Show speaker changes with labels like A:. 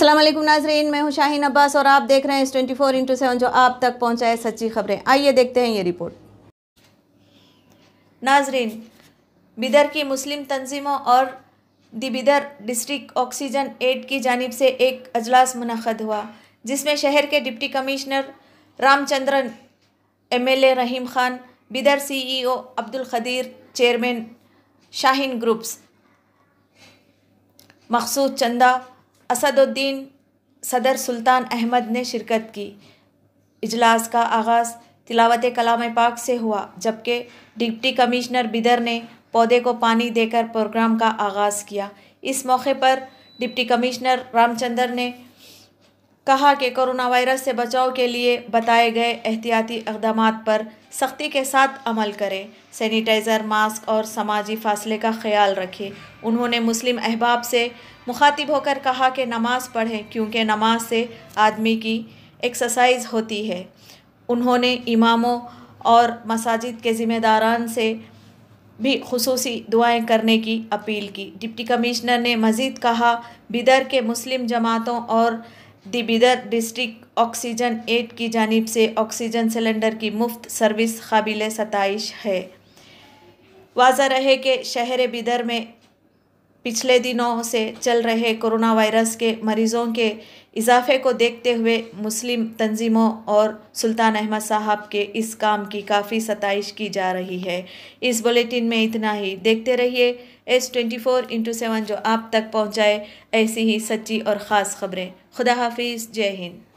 A: असलम नाजरीन मैं हूँ शाहीन अब्बास और आप देख रहे हैं इस ट्वेंटी फोर इंटू सेवन जो आप तक पहुँचाए सच्ची खबरें आइए देखते हैं ये रिपोर्ट नाजरीन बिदर की मुस्लिम तंजीमों और दिबिदर डिस्ट्रिक्ट ऑक्सीजन एड की जानब से एक अजलास मुनद हुआ जिसमें शहर के deputy commissioner Ramachandran MLA Rahim Khan Bidar CEO Abdul Khadir chairman Shaheen groups Maqsood Chanda Asaduddin सदर सुल्तान अहमद ने शिरकत की इजलास का आगाज़ तिलावत कलाम पाक से हुआ जबकि डिप्टी कमिश्नर बिदर ने पौधे को पानी देकर प्रोग्राम का आगाज़ किया इस मौके पर डिप्टी कमिश्नर रामचंद्र ने कहा कि कोरोना वायरस से बचाव के लिए बताए गए एहतियाती इकदाम पर सख्ती के साथ अमल करें सैनिटाइज़र मास्क और समाजी फासले का ख्याल रखें उन्होंने मुस्लिम अहबाब से मुखातिब होकर कहा कि नमाज़ पढ़ें क्योंकि नमाज से आदमी की एक्सरसाइज होती है उन्होंने इमामों और मसाजिद के ज़िम्मेदारान से भी खसूसी दुआएं करने की अपील की डिप्टी कमिश्नर ने मज़ीद कहा बिदर के मुस्लिम जमातों और दिबिदर डिस्ट्रिक्ट ऑक्सीजन एड की जानब से ऑक्सीजन सिलेंडर की मुफ्त सर्विस काबिल सतश है वाजा रहे कि शहर बिदर में पिछले दिनों से चल रहे कोरोना वायरस के मरीजों के इजाफे को देखते हुए मुस्लिम तंजीमों और सुल्तान अहमद साहब के इस काम की काफ़ी सताइश की जा रही है इस बुलेटिन में इतना ही देखते रहिए S twenty four into seven जो आप तक पहुँचाए ऐसी ही सच्ची और ख़ास खबरें खुदा हाफिज़ जय हिंद